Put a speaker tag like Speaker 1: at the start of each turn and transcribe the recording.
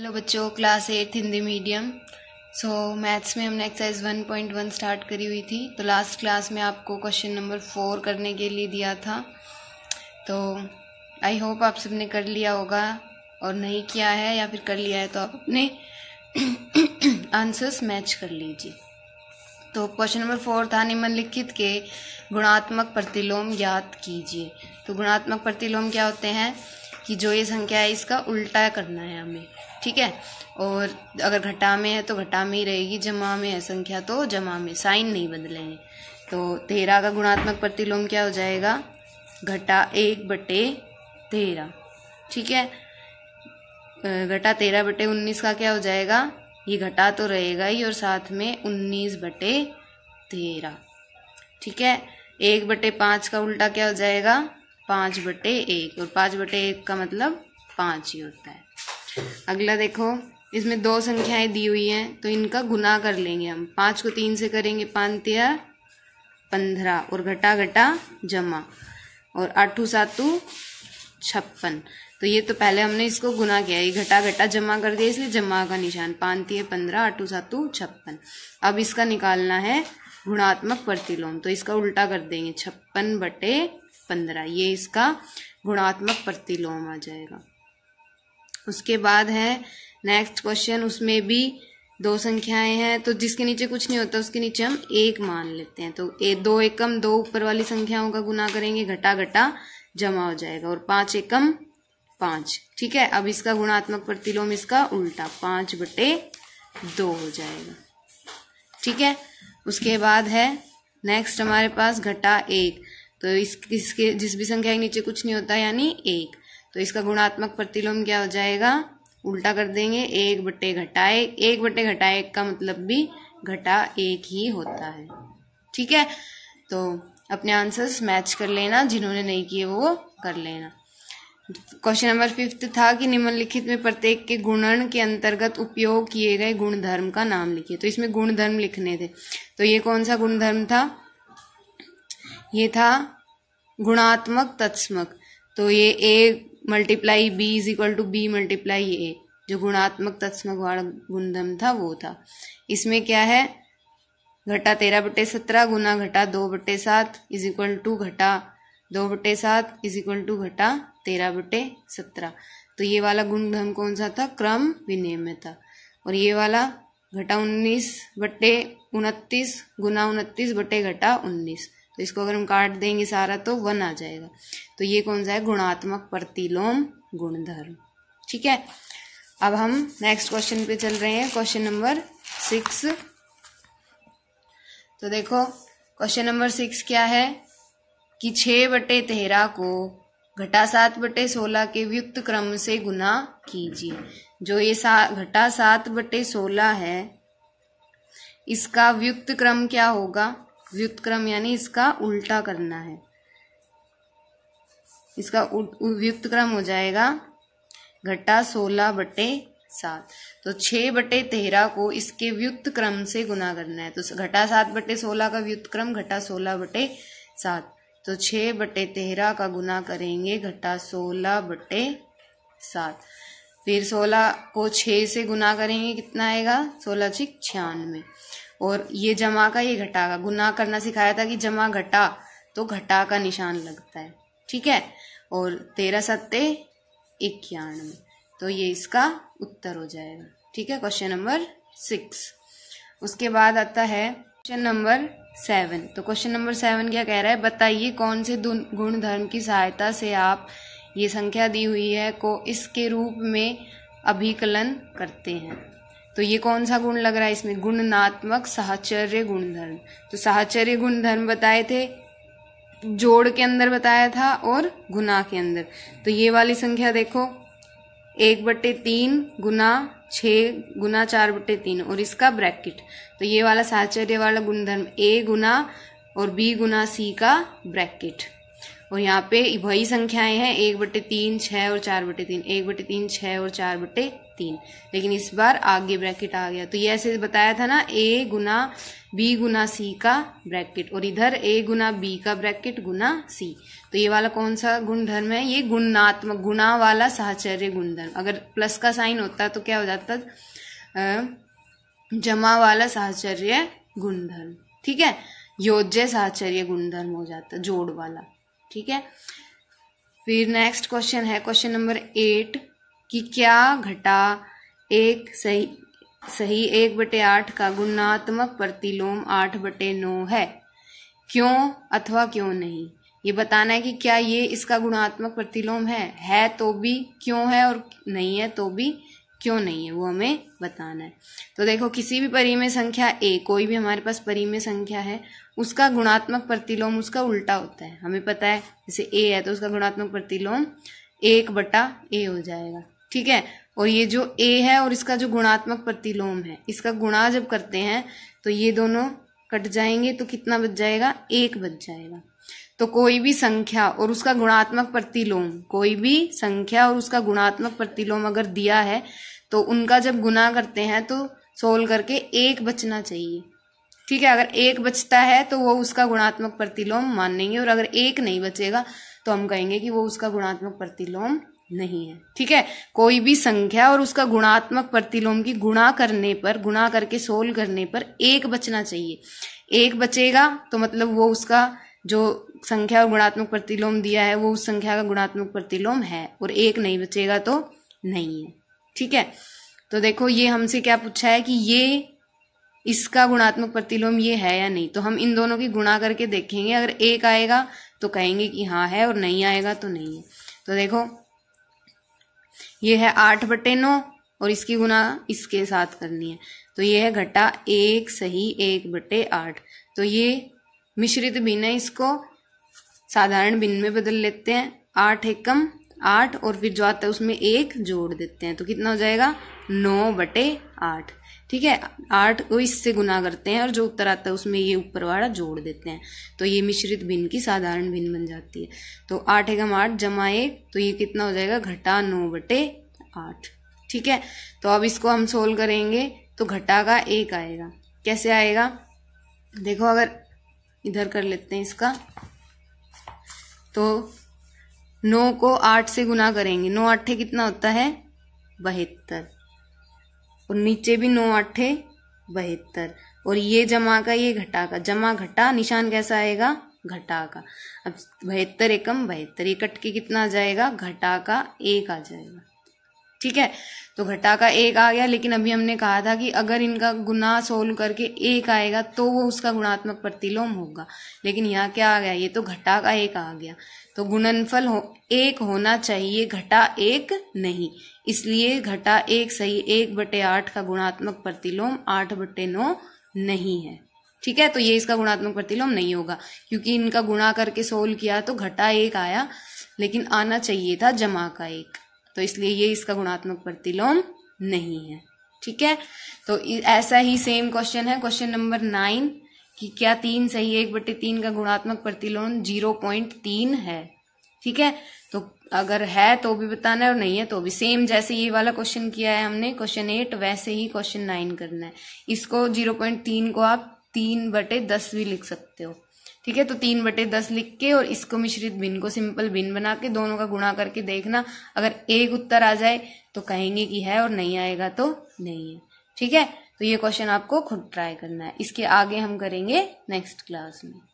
Speaker 1: hello बच्चों class eight Hindi medium so maths में हमने exercise one point one start करी हुई थी तो लास्ट क्लास में आपको क्वेश्चन नंबर फोर करने के लिए दिया था तो आई होप आप सबने कर लिया होगा और नहीं किया है या फिर कर लिया है तो आप अपने आंसर्स मैच कर लीजिए तो क्वेश्चन नंबर फोर था निम्नलिखित के गुणात्मक प्रतिलोम याद कीजिए तो गुणात्मक प्रतिलोम क्या होते हैं कि जो ये संख्या है इसका उल्टा करना है हमें ठीक है और अगर घटा में है तो घटा में ही रहेगी जमा में है संख्या तो जमा में साइन नहीं बदलेंगे तो तेरह का गुणात्मक प्रतिलोम क्या हो जाएगा घटा एक बटे तेरह ठीक है घटा तेरह बटे उन्नीस का क्या हो जाएगा ये घटा तो रहेगा ही और साथ में उन्नीस बटे तेरह ठीक है एक बटे पाँच का उल्टा क्या हो जाएगा पाँच बटे एक और पाँच बटे एक का मतलब पाँच ही होता है अगला देखो इसमें दो संख्याएं दी हुई हैं तो इनका गुना कर लेंगे हम पाँच को तीन से करेंगे पाँच पंद्रह और घटा घटा जमा और आठू सातू छप्पन तो ये तो पहले हमने इसको गुना किया ये घटा घटा जमा कर दिया इसलिए जमा का निशान पाँच तीय पंद्रह आठू सातू छप्पन अब इसका निकालना है गुणात्मक प्रतिलोम तो इसका उल्टा कर देंगे छप्पन बटे पंद्रह ये इसका गुणात्मक प्रतिलोम आ जाएगा उसके बाद है नेक्स्ट क्वेश्चन उसमें भी दो संख्याएं हैं तो जिसके नीचे कुछ नहीं होता उसके नीचे हम एक मान लेते हैं तो ए, दो एकम दो ऊपर वाली संख्याओं का गुना करेंगे घटा घटा जमा हो जाएगा और पांच एकम पांच ठीक है अब इसका गुणात्मक प्रतिलोम इसका उल्टा पांच बटे दो हो जाएगा ठीक है उसके बाद है नेक्स्ट हमारे पास घटा एक तो इस इसके जिस भी संख्या के नीचे कुछ नहीं होता यानी एक तो इसका गुणात्मक प्रतिलोम क्या हो जाएगा उल्टा कर देंगे एक बटे घटा एक एक बटे घटा एक का मतलब भी घटा एक ही होता है ठीक है तो अपने आंसर्स मैच कर लेना जिन्होंने नहीं किए वो कर लेना क्वेश्चन नंबर फिफ्थ था कि निम्नलिखित में प्रत्येक के गुणन के अंतर्गत उपयोग किए गए गुणधर्म का नाम लिखिए तो इसमें गुणधर्म लिखने थे तो ये कौन सा गुणधर्म था ये था गुणात्मक तत्समक तो ये A multiply B is equal to B multiply A जो गुणात्मक तत्समक वाला गुणधर्म था वो था इसमें क्या है घटा तेरह बटे सत्रह गुना घटा दो बटे सात इज इक्वल टू घटा दो बटे सात इज इक्वल टू घटा तेरह बटे सत्रह तो ये वाला गुणधर्म कौन सा था क्रम विनियम्य था और ये वाला घटा उन्नीस बटे उनतीस गुना उनतीस बटे घटा उन्नीस तो इसको अगर हम काट देंगे सारा तो वन आ जाएगा तो ये कौन सा है गुणात्मक प्रतिलोम गुणधर्म ठीक है अब हम नेक्स्ट क्वेश्चन पे चल रहे हैं क्वेश्चन नंबर सिक्स तो देखो क्वेश्चन नंबर सिक्स क्या है कि छ बटे तेरह को घटा सात बटे सोलह के व्युक्त क्रम से गुना कीजिए जो ये सा घटा सात बटे सोलह है इसका व्युक्त क्रम क्या होगा व्युक्त क्रम यानी इसका उल्टा करना है इसका व्युक्त क्रम हो जाएगा घटा सोलह बटे सात तो छ बटे तेरह को इसके व्युक्त क्रम से गुना करना है तो घटा सात बटे सोलह का व्युक्त क्रम घटा सोलह बटे सात तो छः बटे तेरह का गुना करेंगे घटा सोलह बटे सात फिर सोलह को छः से गुना करेंगे कितना आएगा सोलह छिक छियानवे और ये जमा का ये घटा का गुना करना सिखाया था कि जमा घटा तो घटा का निशान लगता है ठीक है और तेरह सत्ते इक्यानवे तो ये इसका उत्तर हो जाएगा ठीक है क्वेश्चन नंबर सिक्स उसके बाद आता है क्वेश्चन नंबर सेवन तो क्वेश्चन नंबर सेवन क्या कह रहा है बताइए कौन से गुण धर्म की सहायता से आप ये संख्या दी हुई है को इसके रूप में अभिकलन करते हैं तो ये कौन सा गुण लग रहा है इसमें गुणनात्मक साहचर्य गुणधर्म तो साहचर्य गुणधर्म बताए थे जोड़ के अंदर बताया था और गुना के अंदर तो ये वाली संख्या देखो एक बट्टे तीन गुना छः गुना चार बट्टे तीन और इसका ब्रैकेट तो ये वाला साचर्य वाला गुणधर्म ए गुना और बी गुना सी का ब्रैकेट और यहाँ पे वही संख्याएं हैं एक बटे तीन छः और चार बटे तीन एक बटे तीन छः और चार बटे तीन लेकिन इस बार आगे ब्रैकेट आ गया तो ये ऐसे बताया था ना ए गुना बी गुना सी का ब्रैकेट और इधर ए गुना बी का ब्रैकेट गुना सी तो ये वाला कौन सा गुणधर्म है ये गुणात्मक गुणा वाला साहचर्य गुणधर्म अगर प्लस का साइन होता तो क्या हो जाता जमा वाला साहचर्य गुणधर्म ठीक है योज्य साहचर्य गुणधर्म हो जाता जोड़ वाला ठीक है फिर नेक्स्ट क्वेश्चन है क्वेश्चन नंबर एट कि क्या घटा एक सही सही एक बटे आठ का गुणात्मक प्रतिलोम आठ बटे नौ है क्यों अथवा क्यों नहीं ये बताना है कि क्या ये इसका गुणात्मक प्रतिलोम है है तो भी क्यों है और नहीं है तो भी क्यों नहीं है वो हमें बताना है तो देखो किसी भी परिमेय संख्या ए कोई भी हमारे पास परिमेय संख्या है उसका गुणात्मक प्रतिलोम उसका उल्टा होता है हमें पता है जैसे ए है तो उसका गुणात्मक प्रतिलोम एक बटा ए हो जाएगा ठीक है और ये जो ए है और इसका जो गुणात्मक प्रतिलोम है इसका गुणा जब करते हैं तो ये दोनों कट जाएंगे तो कितना बच जाएगा एक बच जाएगा तो कोई भी संख्या और उसका गुणात्मक प्रतिलोम कोई भी संख्या और उसका गुणात्मक प्रतिलोम अगर दिया है तो उनका जब गुना करते हैं तो सोल्व करके एक बचना चाहिए ठीक है अगर एक बचता है तो वो उसका गुणात्मक प्रतिलोम मानेंगे और अगर एक नहीं बचेगा तो हम कहेंगे कि वो उसका गुणात्मक प्रतिलोम नहीं है ठीक है कोई भी संख्या और उसका गुणात्मक प्रतिलोम की गुणा करने पर गुणा करके सोल्व करने पर एक बचना चाहिए एक बचेगा तो मतलब वो उसका जो संख्या और गुणात्मक प्रतिलोम दिया है वो उस संख्या का गुणात्मक प्रतिलोम है और एक नहीं बचेगा तो नहीं है ठीक है तो देखो ये हमसे क्या पूछा है कि ये इसका गुणात्मक प्रतिलोम ये है या नहीं तो हम इन दोनों की गुणा करके देखेंगे अगर एक आएगा तो कहेंगे कि हाँ है और नहीं आएगा तो नहीं है तो देखो ये है आठ बटे नौ और इसकी गुना इसके साथ करनी है तो ये है घटा एक सही एक बटे आठ तो ये मिश्रित बिना इसको साधारण भिन्न में बदल लेते हैं आठ एकम आठ और फिर जो आता है उसमें एक जोड़ देते हैं तो कितना हो जाएगा नौ बटे आठ ठीक है आठ को इससे गुना करते हैं और जो उत्तर आता है उसमें ये ऊपर वाला जोड़ देते हैं तो ये मिश्रित भिन्न की साधारण भिन्न बन जाती है तो आठ एकम आठ जमा एक तो ये कितना हो जाएगा घटा नौ बटे आठ ठीक है तो अब इसको हम सोल्व करेंगे तो घटा का एक आएगा कैसे आएगा देखो अगर इधर कर लेते हैं इसका तो नौ को आठ से गुना करेंगे नौ अट्ठे कितना होता है बहत्तर और नीचे भी नौ अट्ठे बहत्तर और ये जमा का ये घटा का जमा घटा निशान कैसा आएगा घटा का अब बहत्तर एकम बहत्तर कट के कितना आ जाएगा घटा का एक आ जाएगा ठीक है तो घटा का एक आ गया लेकिन अभी हमने कहा था कि अगर इनका गुना सोल्व करके एक आएगा तो वो उसका गुणात्मक प्रतिलोम होगा लेकिन यहाँ क्या आ गया ये तो घटा का एक आ गया तो गुणनफल हो एक होना चाहिए घटा एक नहीं इसलिए घटा एक सही एक बटे आठ का गुणात्मक प्रतिलोम आठ बटे नौ नहीं है ठीक है तो ये इसका गुणात्मक प्रतिलोम नहीं होगा क्योंकि इनका गुणा करके सोल्व किया तो घटा एक आया लेकिन आना चाहिए था जमा का एक तो इसलिए ये इसका गुणात्मक प्रतिलोम नहीं है ठीक है तो ऐसा ही सेम क्वेश्चन है क्वेश्चन नंबर नाइन कि क्या तीन सही एक बटे तीन का गुणात्मक प्रतिलोम जीरो पॉइंट तीन है ठीक है तो अगर है तो भी बताना है और नहीं है तो भी सेम जैसे ये वाला क्वेश्चन किया है हमने क्वेश्चन एट वैसे ही क्वेश्चन नाइन करना है इसको जीरो पॉइंट तीन को आप तीन बटे दस भी लिख सकते हो ठीक है तो तीन बटे दस लिख के और इसको मिश्रित भिन्न को सिंपल भिन्न बना के दोनों का गुणा करके देखना अगर एक उत्तर आ जाए तो कहेंगे कि है और नहीं आएगा तो नहीं है ठीक है तो ये क्वेश्चन आपको खुद ट्राई करना है इसके आगे हम करेंगे नेक्स्ट क्लास में